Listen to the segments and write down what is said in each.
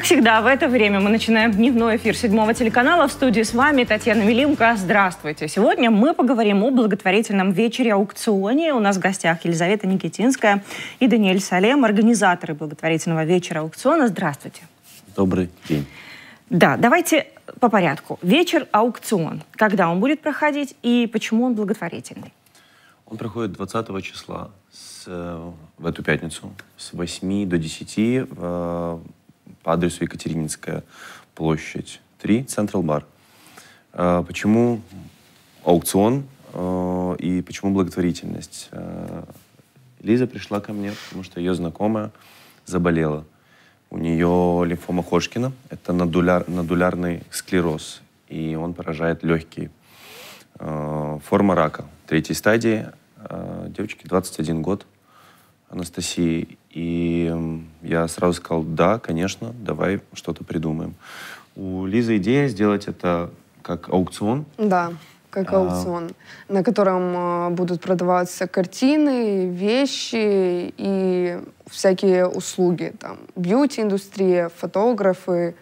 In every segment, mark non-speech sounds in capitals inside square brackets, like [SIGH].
Как всегда, в это время мы начинаем дневной эфир седьмого телеканала. В студии с вами Татьяна Милимко. Здравствуйте. Сегодня мы поговорим о благотворительном вечере-аукционе. У нас в гостях Елизавета Никитинская и Даниэль Салем, организаторы благотворительного вечера-аукциона. Здравствуйте. Добрый день. Да, давайте по порядку. Вечер-аукцион. Когда он будет проходить и почему он благотворительный? Он проходит 20 числа с, э, в эту пятницу с 8 до 10 в э, по адресу Екатерининская площадь 3, Централ Бар. А, почему аукцион а, и почему благотворительность? А, Лиза пришла ко мне, потому что ее знакомая заболела. У нее лимфома Ходжкина, это надуляр, надулярный склероз, и он поражает легкие. Форма рака третьей стадии, девочке 21 год, Анастасии. И я сразу сказал, да, конечно, давай что-то придумаем. У Лизы идея сделать это как аукцион. Да, как а, аукцион, а... на котором а, будут продаваться картины, вещи и всякие услуги, там, бьюти-индустрия, фотографы.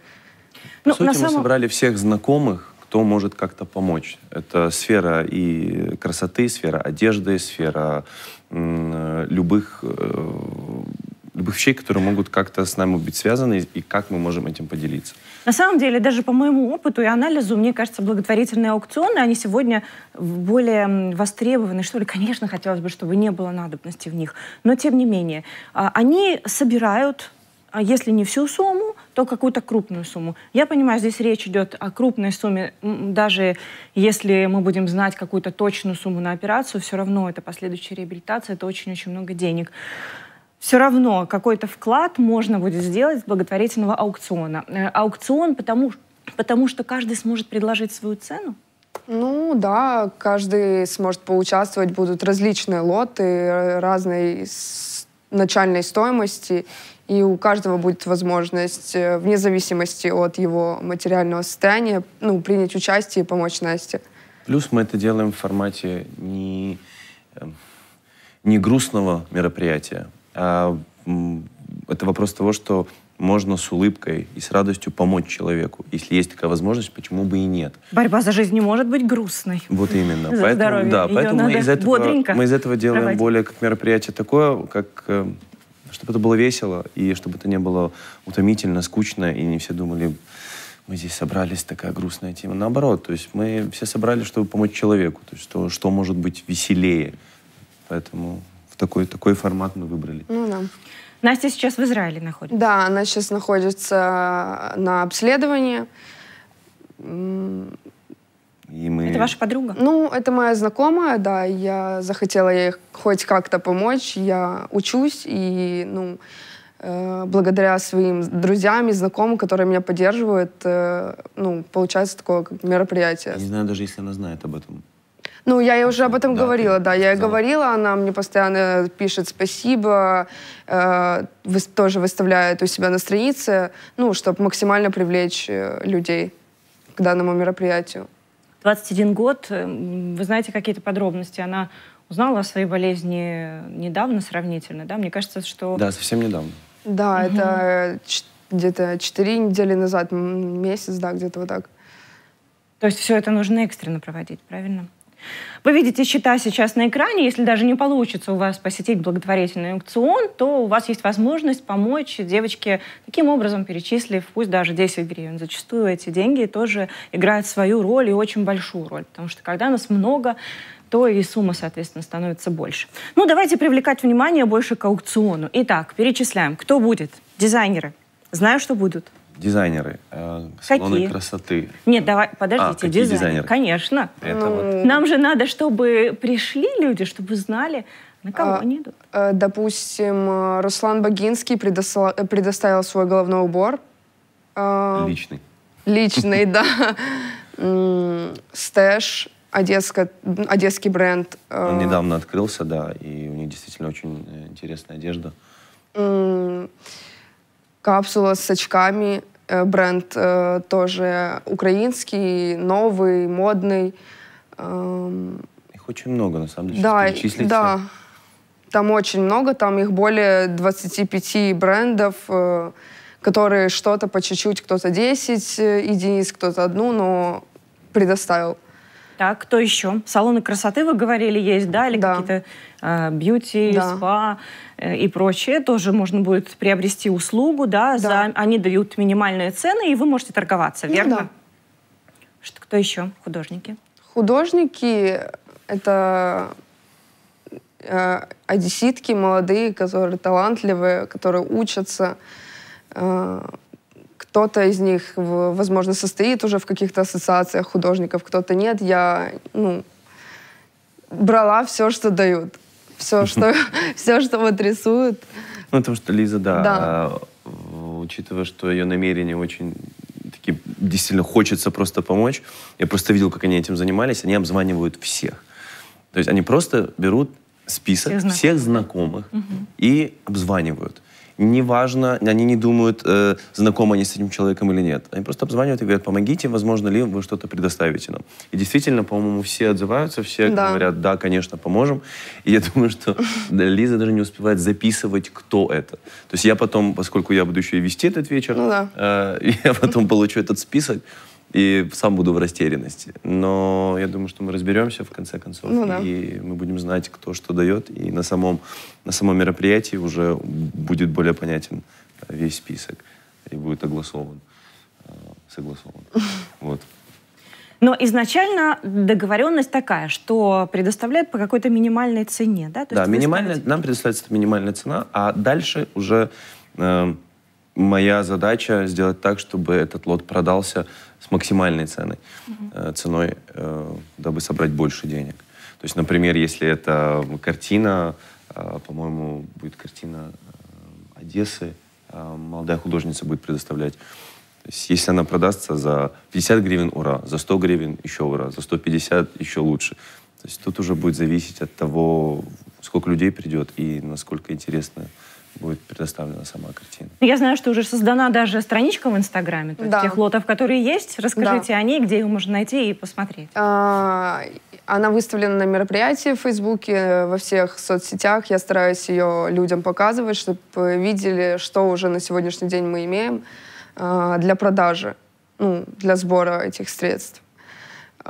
ну, сути, самом... мы собрали всех знакомых, кто может как-то помочь. Это сфера и красоты, сфера одежды, сфера любых э, вещей, которые могут как-то с нами быть связаны, и как мы можем этим поделиться. На самом деле, даже по моему опыту и анализу, мне кажется, благотворительные аукционы, они сегодня более востребованы, что ли. Конечно, хотелось бы, чтобы не было надобности в них, но тем не менее. А, они собирают а, если не всю сумму, то какую-то крупную сумму. Я понимаю, здесь речь идет о крупной сумме. Даже если мы будем знать какую-то точную сумму на операцию, все равно это последующая реабилитация, это очень-очень много денег все равно какой-то вклад можно будет сделать с благотворительного аукциона. Э, аукцион потому, потому что каждый сможет предложить свою цену? Ну да, каждый сможет поучаствовать, будут различные лоты э, разной начальной стоимости, и у каждого будет возможность, э, вне зависимости от его материального состояния, ну, принять участие и помочь Насте. Плюс мы это делаем в формате не, не грустного мероприятия, а, это вопрос того, что можно с улыбкой и с радостью помочь человеку. Если есть такая возможность, почему бы и нет? Борьба за жизнь не может быть грустной. Вот именно. [LAUGHS] За поэтому, здоровье. Да, Ее поэтому мы из, этого, мы из этого делаем давать. более как мероприятие такое, как э, чтобы это было весело, и чтобы это не было утомительно, скучно, и не все думали, мы здесь собрались, такая грустная тема. Наоборот, то есть мы все собрались, чтобы помочь человеку. То есть то, что может быть веселее. Поэтому такой, такой формат мы выбрали. Ну да. Настя сейчас в Израиле находится? Да, она сейчас находится э, на обследовании. И мы... Это ваша подруга? Ну, это моя знакомая, да. Я захотела ей хоть как-то помочь. Я учусь, и, ну, э, благодаря своим друзьям и знакомым, которые меня поддерживают, э, ну, получается такое мероприятие. Я не знаю даже, если она знает об этом. Ну, я ей уже об этом да, говорила, ты, да. Я ей говорила, она мне постоянно пишет спасибо, э, вы, тоже выставляет у себя на странице, ну, чтобы максимально привлечь э, людей к данному мероприятию. 21 год, э, вы знаете какие-то подробности? Она узнала о своей болезни недавно сравнительно, да? Мне кажется, что... Да, совсем недавно. Да, угу. это э, где-то 4 недели назад, месяц, да, где-то вот так. То есть все это нужно экстренно проводить, правильно? Вы видите счета сейчас на экране. Если даже не получится у вас посетить благотворительный аукцион, то у вас есть возможность помочь девочке таким образом, перечислив пусть даже 10 гривен. Зачастую эти деньги тоже играют свою роль и очень большую роль, потому что когда нас много, то и сумма, соответственно, становится больше. Ну, давайте привлекать внимание больше к аукциону. Итак, перечисляем, кто будет. Дизайнеры. Знаю, что будут дизайнеры, э, салоны Какие? красоты. Нет, давай, а, подождите, а, какие дизайнеры? дизайнеры? Конечно. Это ну... вот. Нам же надо, чтобы пришли люди, чтобы знали, на кого а, они идут. А, допустим, э, Руслан Богинский предосла... предоставил свой головной убор. А... Личный. Личный, [LAUGHS] да. Стэш, одесский бренд. Он недавно открылся, да, и у них действительно очень интересная одежда капсула с очками, э, бренд э, тоже украинский, новый, модный. Эм... Их очень много, на самом деле. Да, перечислить. да. Там очень много, там их более 25 брендов, э, которые что-то по чуть-чуть, кто-то 10 э, единиц, кто-то одну, но предоставил. Так, кто еще? Салоны красоты, вы говорили, есть, да? Или да. какие-то э, бьюти, да. спа э, и прочее. Тоже можно будет приобрести услугу, да? да. За, они дают минимальные цены, и вы можете торговаться, ну верно? Да. Что, кто еще? Художники? Художники — это э, одесситки молодые, которые талантливые, которые учатся, э, кто-то из них, возможно, состоит уже в каких-то ассоциациях художников, кто-то нет. Я, ну, брала все, что дают. Все, [LAUGHS] что, все, что вот рисуют. Ну, потому что Лиза, да, да. А, учитывая, что ее намерения очень такие, действительно хочется просто помочь, я просто видел, как они этим занимались, они обзванивают всех. То есть они просто берут список всех знакомых, всех знакомых угу. и обзванивают неважно, они не думают, э, знакомы они с этим человеком или нет. Они просто обзванивают и говорят, помогите, возможно ли вы что-то предоставите нам. И действительно, по-моему, все отзываются, все да. говорят, да, конечно, поможем. И я [LAUGHS] думаю, что Лиза даже не успевает записывать, кто это. То есть я потом, поскольку я буду еще и вести этот вечер, ну, да. э, [LAUGHS] я потом получу этот список, и сам буду в растерянности. Но я думаю, что мы разберемся в конце концов. Ну, да. И мы будем знать, кто что дает. И на самом, на самом мероприятии уже будет более понятен э, весь список. И будет огласован. Э, согласован. [LAUGHS] Вот. Но изначально договоренность такая, что предоставляют по какой-то минимальной цене, да? То да, минимальная, ставите... нам предоставляется минимальная цена, а дальше уже э, моя задача сделать так, чтобы этот лот продался с максимальной ценой, угу. ценой, э, дабы собрать больше денег. То есть, например, если это картина, э, по-моему, будет картина Одессы, молодая художница будет предоставлять. если она продастся за 50 гривен, ура, за 100 гривен, еще ура, за 150, еще лучше. То есть тут уже будет зависеть от того, сколько людей придет и насколько интересно будет предоставлена сама картина. Я знаю, что уже создана даже страничка в Инстаграме, то есть да. тех лотов, которые есть. Расскажите да. о ней, где ее можно найти и посмотреть. А, она выставлена на мероприятии в Фейсбуке, во всех соцсетях. Я стараюсь ее людям показывать, чтобы видели, что уже на сегодняшний день мы имеем а, для продажи, ну, для сбора этих средств.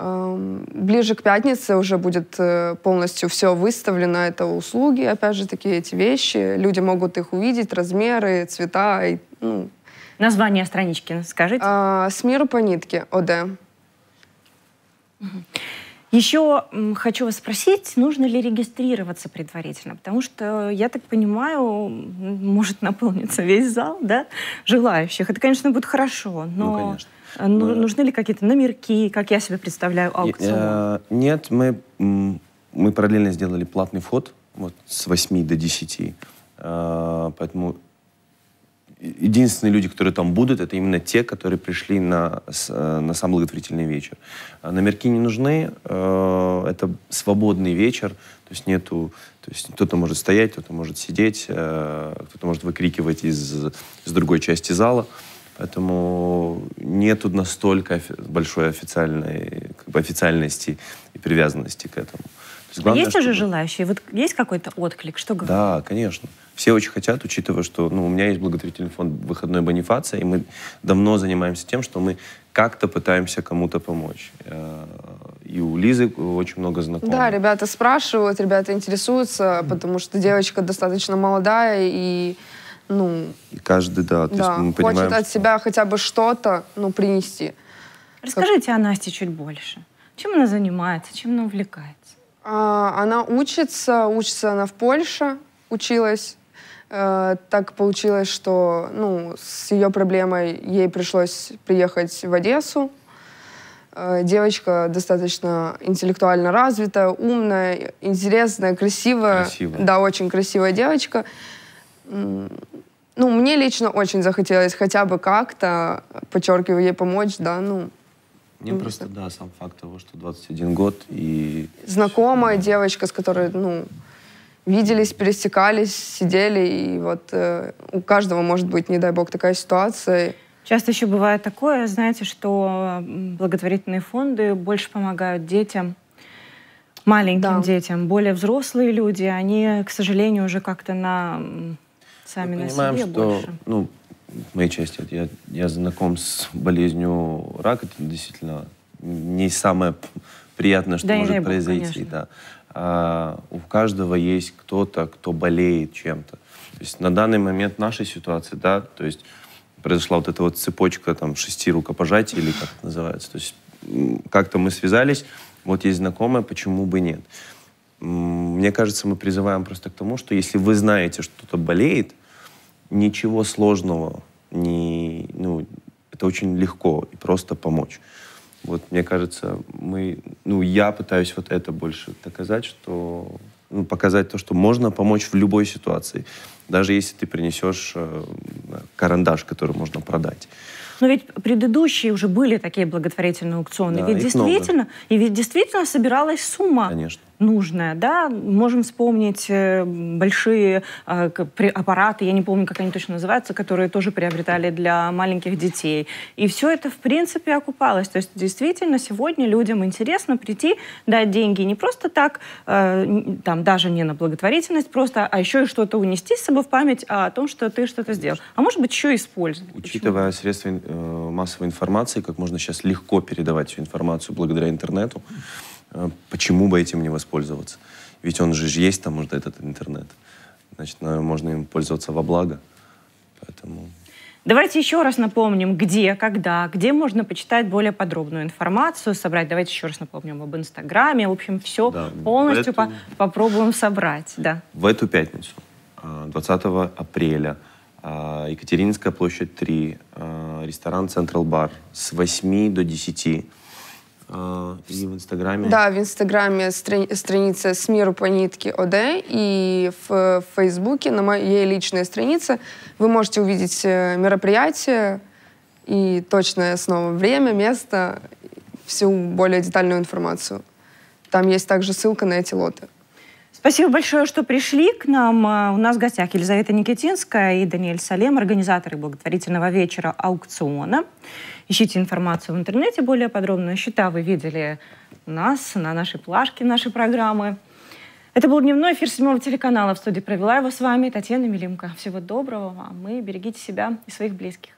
Эм, ближе к пятнице уже будет э, полностью все выставлено. Это услуги, опять же, такие эти вещи. Люди могут их увидеть, размеры, цвета. И, ну. Название странички скажите. А, «С миру по нитке», ОД. Еще хочу вас спросить, нужно ли регистрироваться предварительно, потому что, я так понимаю, может наполниться весь зал, да, желающих. Это, конечно, будет хорошо, но... Ну, конечно а ну, ну, нужны ли какие-то номерки, как я себе представляю аукцион? Э, нет, мы, мы параллельно сделали платный вход вот, с 8 до 10. Э, поэтому единственные люди, которые там будут, это именно те, которые пришли на, э, на сам благотворительный вечер. А номерки не нужны, это свободный вечер, то есть нету, то есть кто-то может стоять, кто-то может сидеть, кто-то может выкрикивать из, из другой части зала. Поэтому нету настолько большой официальной, как бы официальности и привязанности к этому. То есть, главное, есть чтобы... уже желающие? Вот есть какой-то отклик? Что говорить? Да, конечно. Все очень хотят, учитывая, что ну, у меня есть благотворительный фонд выходной бонифация, и мы давно занимаемся тем, что мы как-то пытаемся кому-то помочь. Э, и у Лизы очень много знакомых. Да, ребята спрашивают, ребята интересуются, потому что девочка достаточно молодая, и ну... И каждый, да, то да, есть мы понимаем, хочет от что... себя хотя бы что-то, ну, принести. Расскажите как... о Насте чуть больше. Чем она занимается, чем она увлекается? А, она учится, учится она в Польше, училась. Э, так получилось, что, ну, с ее проблемой ей пришлось приехать в Одессу. Э, девочка достаточно интеллектуально развитая, умная, интересная, красивая. Красивая. Да, очень красивая девочка ну, мне лично очень захотелось хотя бы как-то, подчеркиваю, ей помочь, да, ну. Мне ну, просто, да, сам факт того, что 21 год и... Знакомая да. девочка, с которой, ну, виделись, пересекались, сидели, и вот э, у каждого может быть, не дай бог, такая ситуация. Часто еще бывает такое, знаете, что благотворительные фонды больше помогают детям, маленьким да. детям, более взрослые люди, они, к сожалению, уже как-то на сами Мы понимаем, на себе что, больше. Ну, моей части, я, я знаком с болезнью рака, это действительно не самое приятное, что да, может произойти. Бог, да. а, у каждого есть кто-то, кто болеет чем-то. То есть на данный момент нашей ситуации, да, то есть произошла вот эта вот цепочка там шести рукопожатий или как это называется. То есть как-то мы связались, вот есть знакомая, почему бы нет. Мне кажется, мы призываем просто к тому, что если вы знаете, что кто-то болеет, ничего сложного, не, ну, это очень легко, и просто помочь. Вот, мне кажется, мы, ну, я пытаюсь вот это больше доказать, что, ну, показать то, что можно помочь в любой ситуации. Даже если ты принесешь э, карандаш, который можно продать. Но ведь предыдущие уже были такие благотворительные аукционы. Да, ведь действительно, много. и ведь действительно собиралась сумма. Конечно нужное, да, можем вспомнить э, большие э, аппараты, я не помню, как они точно называются, которые тоже приобретали для маленьких детей. И все это, в принципе, окупалось. То есть действительно сегодня людям интересно прийти, дать деньги не просто так, э, там даже не на благотворительность просто, а еще и что-то унести с собой в память о том, что ты что-то сделал. А может быть, еще использовать. Учитывая Почему? средства массовой информации, как можно сейчас легко передавать всю информацию благодаря интернету, а почему бы этим не воспользоваться? Ведь он же есть там может, этот интернет. Значит, можно им пользоваться во благо. Поэтому... Давайте еще раз напомним, где, когда, где можно почитать более подробную информацию, собрать. Давайте еще раз напомним об Инстаграме. В общем, все да, полностью эту... по попробуем собрать. Да. В эту пятницу, 20 а, апреля, а, Екатерининская площадь 3, ресторан Централ Бар, с 8 до 10. А, и в Инстаграме. Да, в Инстаграме страни страница «С миру по нитке ОД» и в Фейсбуке на моей личной странице вы можете увидеть э, мероприятие и точное снова время, место, всю более детальную информацию. Там есть также ссылка на эти лоты. Спасибо большое, что пришли к нам. А, у нас в гостях Елизавета Никитинская и Даниэль Салем, организаторы благотворительного вечера аукциона. Ищите информацию в интернете более подробно. Счета вы видели нас на нашей плашке нашей программы. Это был дневной эфир седьмого телеканала. В студии провела его с вами Татьяна Милимко. Всего доброго вам и берегите себя и своих близких.